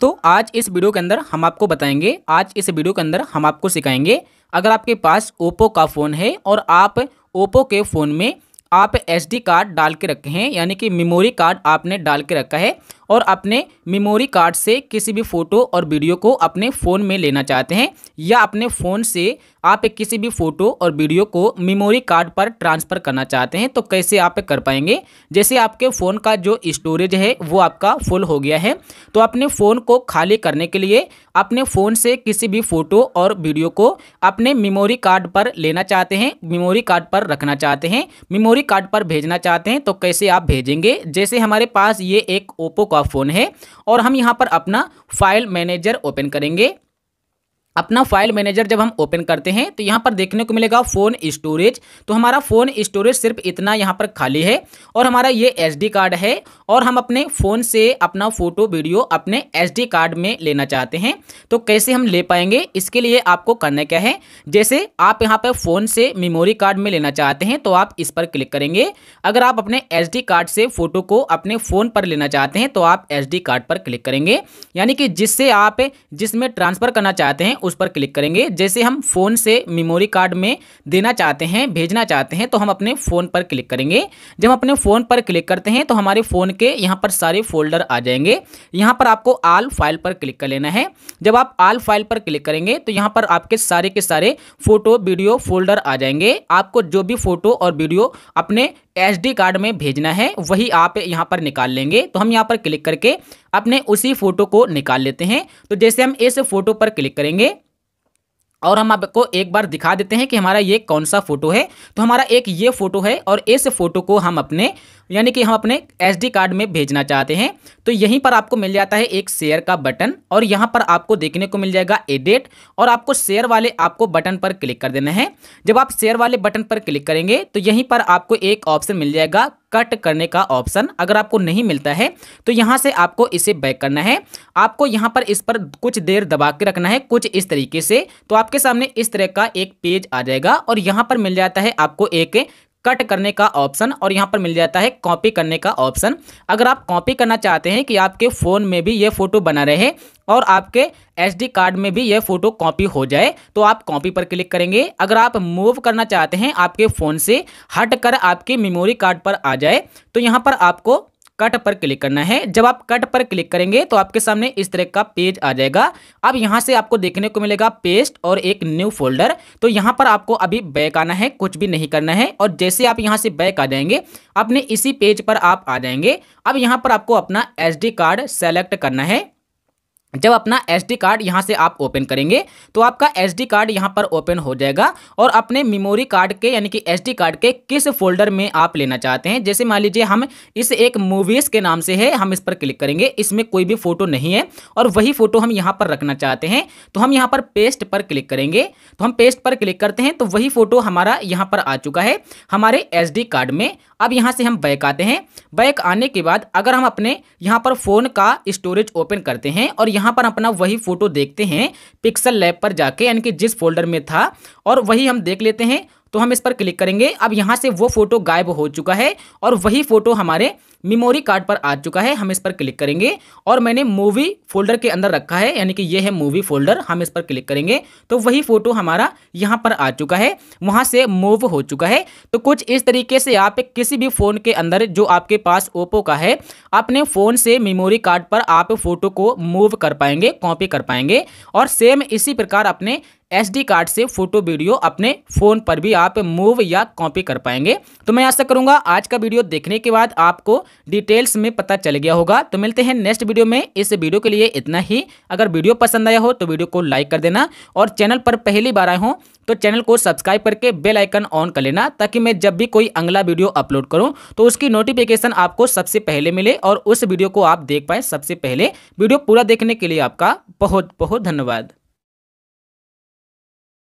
तो आज इस वीडियो के अंदर हम आपको बताएंगे आज इस वीडियो के अंदर हम आपको सिखाएंगे अगर आपके पास ओप्पो का फ़ोन है और आप ओप्पो के फ़ोन में आप एसडी कार्ड डाल के रखे हैं यानी कि मेमोरी कार्ड आपने डाल के रखा है और अपने मेमोरी कार्ड से किसी भी फ़ोटो और वीडियो को अपने फ़ोन में लेना चाहते हैं या अपने फ़ोन से आप किसी भी फ़ोटो और वीडियो को मेमोरी कार्ड पर ट्रांसफ़र करना चाहते हैं तो कैसे आप कर पाएंगे जैसे आपके फ़ोन का जो स्टोरेज है वो आपका फुल हो गया है तो अपने फ़ोन को खाली करने के लिए अपने फ़ोन से किसी भी फ़ोटो और वीडियो को अपने मेमोरी कार्ड पर लेना चाहते हैं मेमोरी कार्ड पर रखना चाहते हैं मेमोरी कार्ड पर भेजना चाहते हैं तो कैसे आप भेजेंगे जैसे हमारे पास ये एक ओप्पो का फ़ोन है और हम यहाँ पर अपना फाइल मैनेजर ओपन करेंगे अपना फाइल मैनेजर जब हम ओपन करते हैं तो यहाँ पर देखने को मिलेगा फ़ोन स्टोरेज तो हमारा फ़ोन स्टोरेज सिर्फ इतना यहाँ पर खाली है और हमारा ये एस कार्ड है और हम अपने फ़ोन से अपना फ़ोटो वीडियो अपने एस कार्ड में लेना चाहते हैं तो कैसे हम ले पाएंगे इसके लिए आपको करना क्या है जैसे आप यहाँ पर फ़ोन से मेमोरी कार्ड में लेना चाहते हैं तो आप इस पर क्लिक करेंगे अगर आप अपने एस कार्ड से फ़ोटो को अपने फ़ोन पर लेना चाहते हैं तो आप एस कार्ड पर क्लिक करेंगे यानी कि जिससे आप जिसमें ट्रांसफ़र करना चाहते हैं उस पर क्लिक करेंगे जैसे हम फ़ोन से मेमोरी कार्ड में देना चाहते हैं भेजना चाहते हैं तो हम अपने फ़ोन पर क्लिक करेंगे जब अपने फ़ोन पर क्लिक करते हैं तो हमारे फ़ोन के यहाँ पर सारे फोल्डर आ जाएंगे यहाँ पर आपको आल फाइल पर क्लिक कर लेना है जब आप आल फाइल पर क्लिक करेंगे तो यहाँ पर आपके सारे के सारे फ़ोटो वीडियो फोल्डर आ जाएंगे आपको जो भी फ़ोटो और वीडियो अपने डी कार्ड में भेजना है वही आप यहाँ पर निकाल लेंगे तो हम यहाँ पर क्लिक करके अपने उसी फ़ोटो को निकाल लेते हैं तो जैसे हम इस फ़ोटो पर क्लिक करेंगे और हम आपको एक बार दिखा देते हैं कि हमारा ये कौन सा फोटो है तो हमारा एक ये फोटो है और इस फोटो को हम अपने यानी कि हम अपने एस कार्ड में भेजना चाहते हैं तो यहीं पर आपको मिल जाता है एक शेयर का बटन और यहाँ पर आपको देखने को मिल जाएगा एडिट और आपको शेयर वाले आपको बटन पर क्लिक कर देना है जब आप शेयर वाले बटन पर क्लिक करेंगे तो यहीं पर आपको एक ऑप्शन मिल जाएगा कट करने का ऑप्शन अगर आपको नहीं मिलता है तो यहाँ से आपको इसे बैक करना है आपको यहाँ पर इस पर कुछ देर दबा के रखना है कुछ इस तरीके से तो आपके सामने इस तरह का एक पेज आ जाएगा और यहाँ पर मिल जाता है आपको एक कट करने का ऑप्शन और यहाँ पर मिल जाता है कॉपी करने का ऑप्शन अगर आप कॉपी करना चाहते हैं कि आपके फ़ोन में भी ये फ़ोटो बना रहे और आपके एसडी कार्ड में भी यह फ़ोटो कॉपी हो जाए तो आप कॉपी पर क्लिक करेंगे अगर आप मूव करना चाहते हैं आपके फ़ोन से हट कर आपके मेमोरी कार्ड पर आ जाए तो यहाँ पर आपको कट पर क्लिक करना है जब आप कट पर क्लिक करेंगे तो आपके सामने इस तरह का पेज आ जाएगा अब यहाँ से आपको देखने को मिलेगा पेस्ट और एक न्यू फोल्डर तो यहाँ पर आपको अभी बैक आना है कुछ भी नहीं करना है और जैसे आप यहाँ से बैक आ जाएंगे अपने इसी पेज पर आप आ जाएंगे अब यहाँ पर आपको अपना एस कार्ड सेलेक्ट करना है जब अपना एस डी कार्ड यहाँ से आप ओपन करेंगे तो आपका एस डी कार्ड यहाँ पर ओपन हो जाएगा और अपने मेमोरी कार्ड के यानी कि एस डी कार्ड के किस फोल्डर में आप लेना चाहते हैं जैसे मान लीजिए हम इस एक मूवीज़ के नाम से है हम इस पर क्लिक करेंगे इसमें कोई भी फ़ोटो नहीं है और वही फ़ोटो हम यहाँ पर रखना चाहते हैं तो हम यहाँ पर पेस्ट पर क्लिक करेंगे तो हम पेस्ट पर क्लिक करते हैं तो वही फ़ोटो हमारा यहाँ पर आ चुका है हमारे एस डी कार्ड में अब यहाँ से हम बैक आते हैं बैक आने के बाद अगर हम अपने यहाँ पर फ़ोन का स्टोरेज ओपन करते हैं और यहाँ यहाँ पर अपना वही फोटो देखते हैं पिक्सल लैब पर जाके यानी कि जिस फोल्डर में था और वही हम देख लेते हैं तो हम इस पर क्लिक करेंगे अब यहाँ से वो फोटो गायब हो चुका है और वही फोटो हमारे मेमोरी कार्ड पर आ चुका है हम इस पर क्लिक करेंगे और मैंने मूवी फोल्डर के अंदर रखा है यानी कि ये है मूवी फोल्डर हम इस पर क्लिक करेंगे तो वही फोटो हमारा यहाँ पर आ चुका है वहाँ से मूव हो चुका है तो कुछ इस तरीके से आप किसी भी फ़ोन के अंदर जो आपके पास ओप्पो का है अपने फ़ोन से मेमोरी कार्ड पर आप फोटो को मूव कर पाएंगे कॉपी कर पाएंगे और सेम इसी प्रकार अपने एसडी कार्ड से फोटो वीडियो अपने फ़ोन पर भी आप मूव या कॉपी कर पाएंगे तो मैं आशा करूँगा आज का वीडियो देखने के बाद आपको डिटेल्स में पता चल गया होगा तो मिलते हैं नेक्स्ट वीडियो में इस वीडियो के लिए इतना ही अगर वीडियो पसंद आया हो तो वीडियो को लाइक कर देना और चैनल पर पहली बार आए हों तो चैनल को सब्सक्राइब करके बेल आइकन ऑन कर लेना ताकि मैं जब भी कोई अगला वीडियो अपलोड करूं तो उसकी नोटिफिकेशन आपको सबसे पहले मिले और उस वीडियो को आप देख पाएँ सबसे पहले वीडियो पूरा देखने के लिए आपका बहुत बहुत धन्यवाद